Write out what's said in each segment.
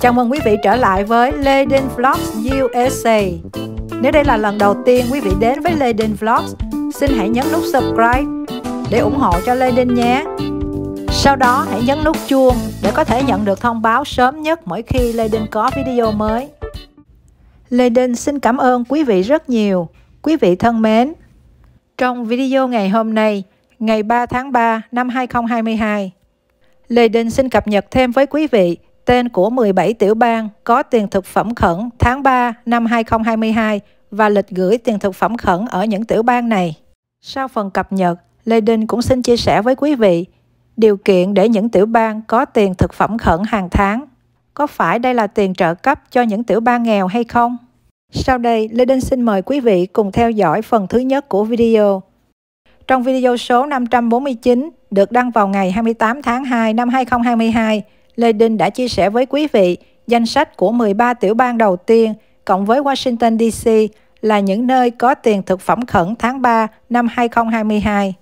Chào mừng quý vị trở lại với Leden Vlogs USA. Nếu đây là lần đầu tiên quý vị đến với Leden Vlogs, xin hãy nhấn nút subscribe để ủng hộ cho Leden nhé. Sau đó hãy nhấn nút chuông để có thể nhận được thông báo sớm nhất mỗi khi Leden có video mới. Leden xin cảm ơn quý vị rất nhiều. Quý vị thân mến, trong video ngày hôm nay, ngày 3 tháng 3 năm 2022, Lê Đình xin cập nhật thêm với quý vị tên của 17 tiểu bang có tiền thực phẩm khẩn tháng 3 năm 2022 và lịch gửi tiền thực phẩm khẩn ở những tiểu bang này. Sau phần cập nhật, Lê Đinh cũng xin chia sẻ với quý vị điều kiện để những tiểu bang có tiền thực phẩm khẩn hàng tháng. Có phải đây là tiền trợ cấp cho những tiểu bang nghèo hay không? Sau đây, Lê Đinh xin mời quý vị cùng theo dõi phần thứ nhất của video. Trong video số 549 được đăng vào ngày 28 tháng 2 năm 2022, Lê Đinh đã chia sẻ với quý vị danh sách của 13 tiểu bang đầu tiên cộng với Washington DC là những nơi có tiền thực phẩm khẩn tháng 3 năm 2022.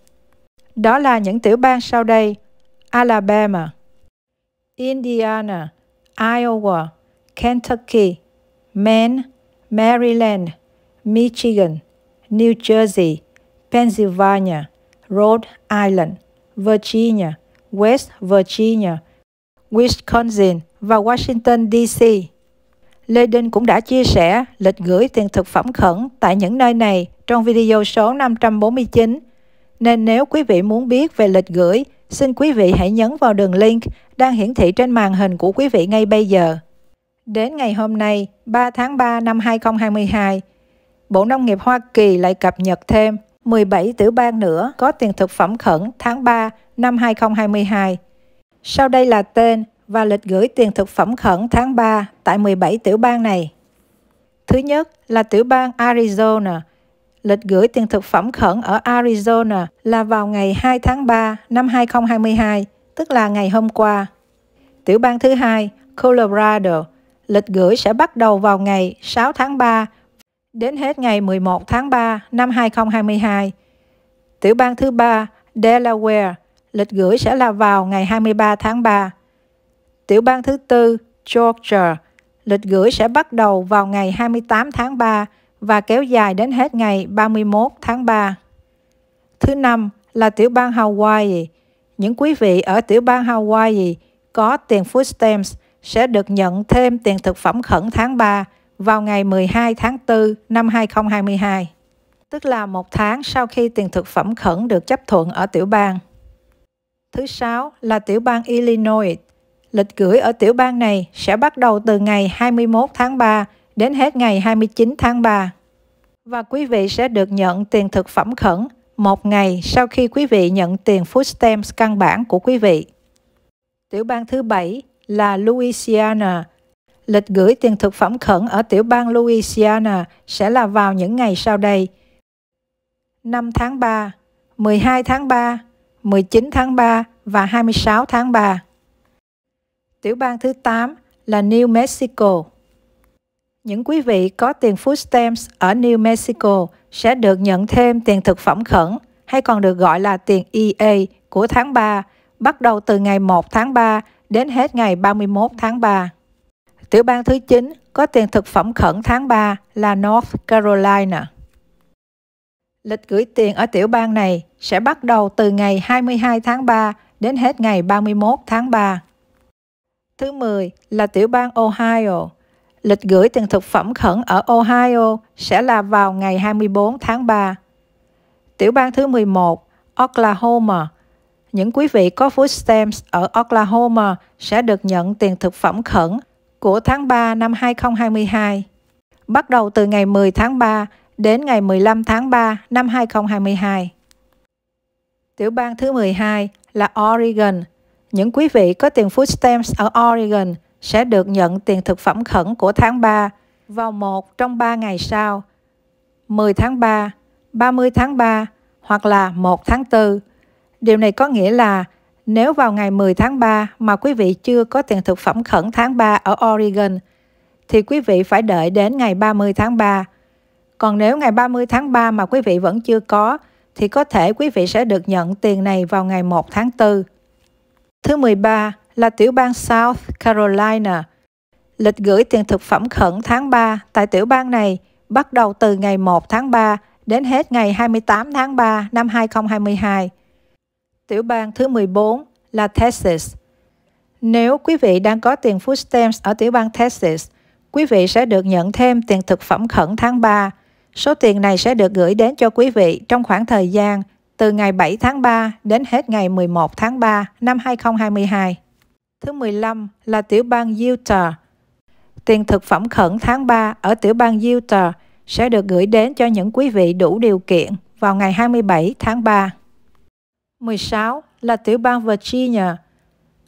Đó là những tiểu bang sau đây: Alabama, Indiana, Iowa, Kentucky, Maine, Maryland, Michigan, New Jersey, Pennsylvania, Rhode Island, Virginia, West Virginia, Wisconsin và Washington, D.C. Leiden cũng đã chia sẻ lịch gửi tiền thực phẩm khẩn tại những nơi này trong video số 549. Nên nếu quý vị muốn biết về lịch gửi, xin quý vị hãy nhấn vào đường link đang hiển thị trên màn hình của quý vị ngay bây giờ. Đến ngày hôm nay, 3 tháng 3 năm 2022, Bộ Nông nghiệp Hoa Kỳ lại cập nhật thêm 17 tiểu bang nữa có tiền thực phẩm khẩn tháng 3 năm 2022. Sau đây là tên và lịch gửi tiền thực phẩm khẩn tháng 3 tại 17 tiểu bang này. Thứ nhất là tiểu bang Arizona. Lịch gửi tiền thực phẩm khẩn ở Arizona là vào ngày 2 tháng 3 năm 2022, tức là ngày hôm qua. Tiểu bang thứ hai, Colorado. Lịch gửi sẽ bắt đầu vào ngày 6 tháng 3 đến hết ngày 11 tháng 3 năm 2022. Tiểu bang thứ ba, Delaware lịch gửi sẽ là vào ngày 23 tháng 3. Tiểu bang thứ tư, Georgia, lịch gửi sẽ bắt đầu vào ngày 28 tháng 3 và kéo dài đến hết ngày 31 tháng 3. Thứ năm là tiểu bang Hawaii. Những quý vị ở tiểu bang Hawaii có tiền food stamps sẽ được nhận thêm tiền thực phẩm khẩn tháng 3 vào ngày 12 tháng 4 năm 2022, tức là một tháng sau khi tiền thực phẩm khẩn được chấp thuận ở tiểu bang. Thứ sáu là tiểu bang Illinois. Lịch gửi ở tiểu bang này sẽ bắt đầu từ ngày 21 tháng 3 đến hết ngày 29 tháng 3. Và quý vị sẽ được nhận tiền thực phẩm khẩn một ngày sau khi quý vị nhận tiền food stamps căn bản của quý vị. Tiểu bang thứ bảy là Louisiana. Lịch gửi tiền thực phẩm khẩn ở tiểu bang Louisiana sẽ là vào những ngày sau đây. 5 tháng 3, 12 tháng 3, 19 tháng 3 và 26 tháng 3. Tiểu bang thứ 8 là New Mexico. Những quý vị có tiền food stamps ở New Mexico sẽ được nhận thêm tiền thực phẩm khẩn hay còn được gọi là tiền EA của tháng 3 bắt đầu từ ngày 1 tháng 3 đến hết ngày 31 tháng 3. Tiểu bang thứ 9 có tiền thực phẩm khẩn tháng 3 là North Carolina. Lịch gửi tiền ở tiểu bang này sẽ bắt đầu từ ngày 22 tháng 3 đến hết ngày 31 tháng 3. Thứ 10 là tiểu bang Ohio. Lịch gửi tiền thực phẩm khẩn ở Ohio sẽ là vào ngày 24 tháng 3. Tiểu bang thứ 11, Oklahoma. Những quý vị có food stamps ở Oklahoma sẽ được nhận tiền thực phẩm khẩn của tháng 3 năm 2022. Bắt đầu từ ngày 10 tháng 3 đến ngày 15 tháng 3 năm 2022. Tiểu bang thứ 12 là Oregon. Những quý vị có tiền food stamps ở Oregon sẽ được nhận tiền thực phẩm khẩn của tháng 3 vào một trong 3 ngày sau, 10 tháng 3, 30 tháng 3 hoặc là 1 tháng 4. Điều này có nghĩa là nếu vào ngày 10 tháng 3 mà quý vị chưa có tiền thực phẩm khẩn tháng 3 ở Oregon, thì quý vị phải đợi đến ngày 30 tháng 3 còn nếu ngày 30 tháng 3 mà quý vị vẫn chưa có, thì có thể quý vị sẽ được nhận tiền này vào ngày 1 tháng 4. Thứ 13 là tiểu bang South Carolina. Lịch gửi tiền thực phẩm khẩn tháng 3 tại tiểu bang này bắt đầu từ ngày 1 tháng 3 đến hết ngày 28 tháng 3 năm 2022. Tiểu bang thứ 14 là Texas. Nếu quý vị đang có tiền food stamps ở tiểu bang Texas, quý vị sẽ được nhận thêm tiền thực phẩm khẩn tháng 3 Số tiền này sẽ được gửi đến cho quý vị trong khoảng thời gian từ ngày 7 tháng 3 đến hết ngày 11 tháng 3 năm 2022. Thứ 15 là tiểu bang Utah. Tiền thực phẩm khẩn tháng 3 ở tiểu bang Utah sẽ được gửi đến cho những quý vị đủ điều kiện vào ngày 27 tháng 3. 16 là tiểu bang Virginia.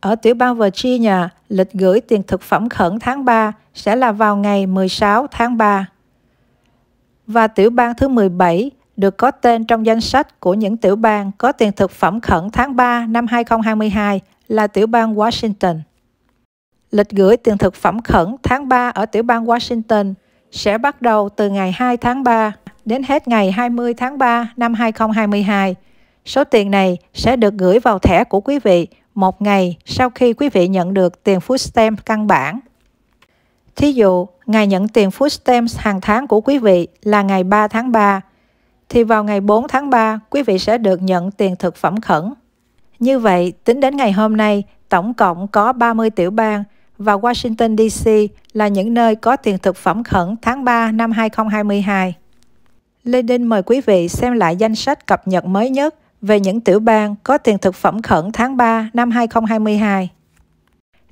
Ở tiểu bang Virginia, lịch gửi tiền thực phẩm khẩn tháng 3 sẽ là vào ngày 16 tháng 3 và tiểu bang thứ 17 được có tên trong danh sách của những tiểu bang có tiền thực phẩm khẩn tháng 3 năm 2022 là tiểu bang Washington. Lịch gửi tiền thực phẩm khẩn tháng 3 ở tiểu bang Washington sẽ bắt đầu từ ngày 2 tháng 3 đến hết ngày 20 tháng 3 năm 2022. Số tiền này sẽ được gửi vào thẻ của quý vị một ngày sau khi quý vị nhận được tiền food stamp căn bản. Thí dụ, ngày nhận tiền food stamps hàng tháng của quý vị là ngày 3 tháng 3, thì vào ngày 4 tháng 3, quý vị sẽ được nhận tiền thực phẩm khẩn. Như vậy, tính đến ngày hôm nay, tổng cộng có 30 tiểu bang và Washington DC là những nơi có tiền thực phẩm khẩn tháng 3 năm 2022. Lê Đinh mời quý vị xem lại danh sách cập nhật mới nhất về những tiểu bang có tiền thực phẩm khẩn tháng 3 năm 2022.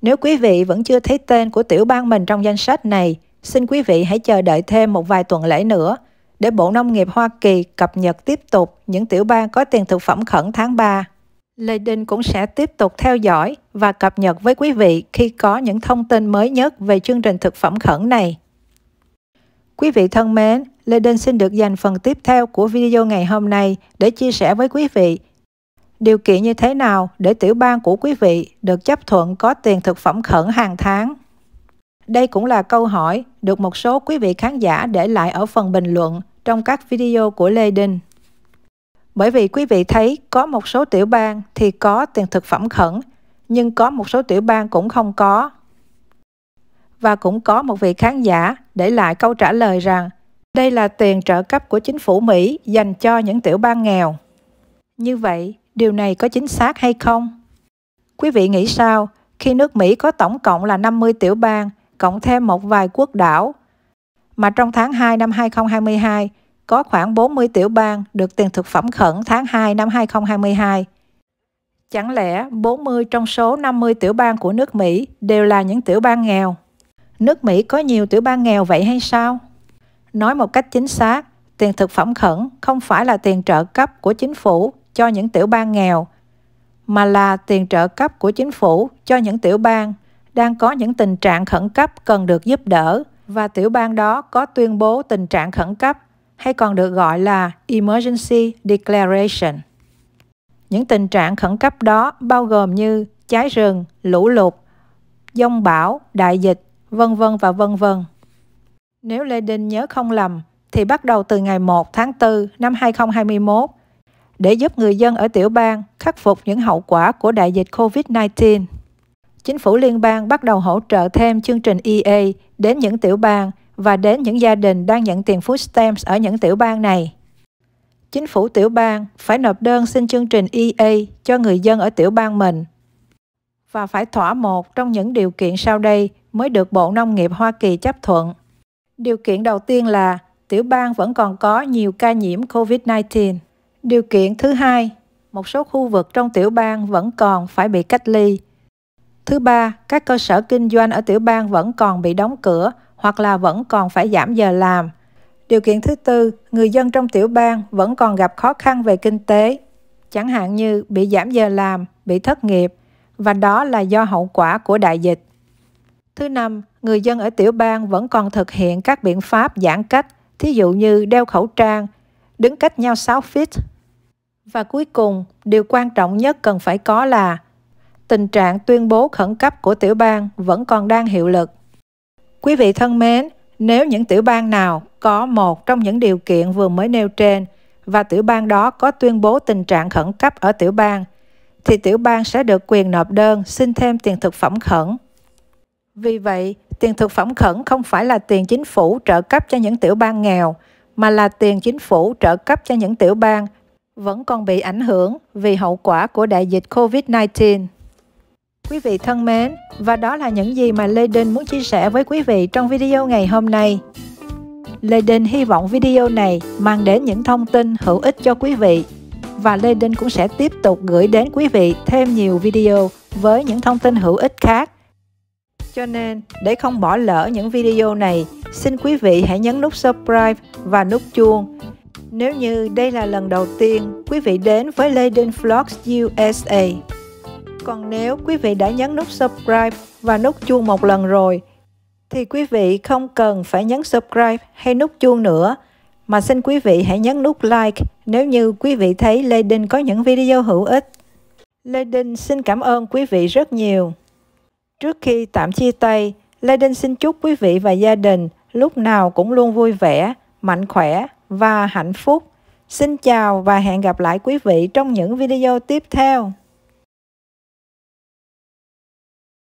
Nếu quý vị vẫn chưa thấy tên của tiểu bang mình trong danh sách này, xin quý vị hãy chờ đợi thêm một vài tuần lễ nữa để Bộ Nông nghiệp Hoa Kỳ cập nhật tiếp tục những tiểu bang có tiền thực phẩm khẩn tháng 3. Lê Đình cũng sẽ tiếp tục theo dõi và cập nhật với quý vị khi có những thông tin mới nhất về chương trình thực phẩm khẩn này. Quý vị thân mến, Lê Đình xin được dành phần tiếp theo của video ngày hôm nay để chia sẻ với quý vị điều kiện như thế nào để tiểu bang của quý vị được chấp thuận có tiền thực phẩm khẩn hàng tháng? Đây cũng là câu hỏi được một số quý vị khán giả để lại ở phần bình luận trong các video của Lê Đinh. Bởi vì quý vị thấy có một số tiểu bang thì có tiền thực phẩm khẩn, nhưng có một số tiểu bang cũng không có. Và cũng có một vị khán giả để lại câu trả lời rằng đây là tiền trợ cấp của chính phủ Mỹ dành cho những tiểu bang nghèo. Như vậy, Điều này có chính xác hay không? Quý vị nghĩ sao khi nước Mỹ có tổng cộng là 50 tiểu bang, cộng thêm một vài quốc đảo, mà trong tháng 2 năm 2022 có khoảng 40 tiểu bang được tiền thực phẩm khẩn tháng 2 năm 2022. Chẳng lẽ 40 trong số 50 tiểu bang của nước Mỹ đều là những tiểu bang nghèo? Nước Mỹ có nhiều tiểu bang nghèo vậy hay sao? Nói một cách chính xác, tiền thực phẩm khẩn không phải là tiền trợ cấp của chính phủ cho những tiểu bang nghèo, mà là tiền trợ cấp của chính phủ cho những tiểu bang đang có những tình trạng khẩn cấp cần được giúp đỡ và tiểu bang đó có tuyên bố tình trạng khẩn cấp hay còn được gọi là emergency declaration. Những tình trạng khẩn cấp đó bao gồm như cháy rừng, lũ lụt, dông bão, đại dịch, vân vân và vân vân. Nếu Lê Đinh nhớ không lầm, thì bắt đầu từ ngày 1 tháng 4 năm 2021, để giúp người dân ở tiểu bang khắc phục những hậu quả của đại dịch COVID-19. Chính phủ liên bang bắt đầu hỗ trợ thêm chương trình EA đến những tiểu bang và đến những gia đình đang nhận tiền food stamps ở những tiểu bang này. Chính phủ tiểu bang phải nộp đơn xin chương trình EA cho người dân ở tiểu bang mình và phải thỏa một trong những điều kiện sau đây mới được Bộ Nông nghiệp Hoa Kỳ chấp thuận. Điều kiện đầu tiên là tiểu bang vẫn còn có nhiều ca nhiễm COVID-19. Điều kiện thứ hai, một số khu vực trong tiểu bang vẫn còn phải bị cách ly. Thứ ba, các cơ sở kinh doanh ở tiểu bang vẫn còn bị đóng cửa hoặc là vẫn còn phải giảm giờ làm. Điều kiện thứ tư, người dân trong tiểu bang vẫn còn gặp khó khăn về kinh tế, chẳng hạn như bị giảm giờ làm, bị thất nghiệp và đó là do hậu quả của đại dịch. Thứ năm, người dân ở tiểu bang vẫn còn thực hiện các biện pháp giãn cách, thí dụ như đeo khẩu trang, đứng cách nhau 6 feet và cuối cùng, điều quan trọng nhất cần phải có là tình trạng tuyên bố khẩn cấp của tiểu bang vẫn còn đang hiệu lực. Quý vị thân mến, nếu những tiểu bang nào có một trong những điều kiện vừa mới nêu trên và tiểu bang đó có tuyên bố tình trạng khẩn cấp ở tiểu bang, thì tiểu bang sẽ được quyền nộp đơn xin thêm tiền thực phẩm khẩn. Vì vậy, tiền thực phẩm khẩn không phải là tiền chính phủ trợ cấp cho những tiểu bang nghèo, mà là tiền chính phủ trợ cấp cho những tiểu bang vẫn còn bị ảnh hưởng vì hậu quả của đại dịch COVID-19. Quý vị thân mến, và đó là những gì mà Lê Đinh muốn chia sẻ với quý vị trong video ngày hôm nay. Lê Đinh hy vọng video này mang đến những thông tin hữu ích cho quý vị và Lê Đinh cũng sẽ tiếp tục gửi đến quý vị thêm nhiều video với những thông tin hữu ích khác. Cho nên, để không bỏ lỡ những video này, xin quý vị hãy nhấn nút subscribe và nút chuông nếu như đây là lần đầu tiên quý vị đến với Laden Vlogs USA. Còn nếu quý vị đã nhấn nút subscribe và nút chuông một lần rồi, thì quý vị không cần phải nhấn subscribe hay nút chuông nữa, mà xin quý vị hãy nhấn nút like nếu như quý vị thấy Lê có những video hữu ích. Lê xin cảm ơn quý vị rất nhiều. Trước khi tạm chia tay, Lê xin chúc quý vị và gia đình lúc nào cũng luôn vui vẻ, mạnh khỏe và hạnh phúc. Xin chào và hẹn gặp lại quý vị trong những video tiếp theo.